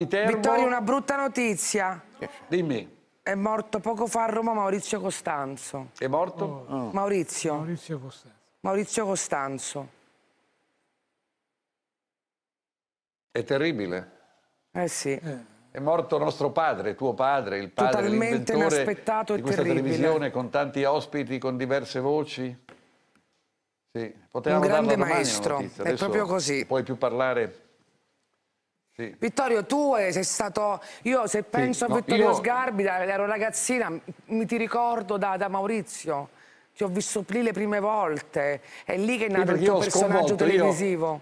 Viterbo. Vittorio, una brutta notizia. Eh, dimmi. È morto poco fa a Roma Maurizio Costanzo. È morto? Oh. Oh. Maurizio. Maurizio Costanzo. Maurizio Costanzo. È terribile. Eh sì. Eh. È morto nostro padre, tuo padre, il padre, Totalmente inaspettato e di questa terribile. televisione con tanti ospiti, con diverse voci. Sì, potevamo un grande maestro, è proprio così. Puoi più parlare sì. Vittorio, tu eh, sei stato... Io se penso sì, a Vittorio io... Sgarbi, da, ero ragazzina, mi ti ricordo da, da Maurizio. Ti ho visto lì le prime volte. È lì che è nato sì, il tuo personaggio televisivo. Io...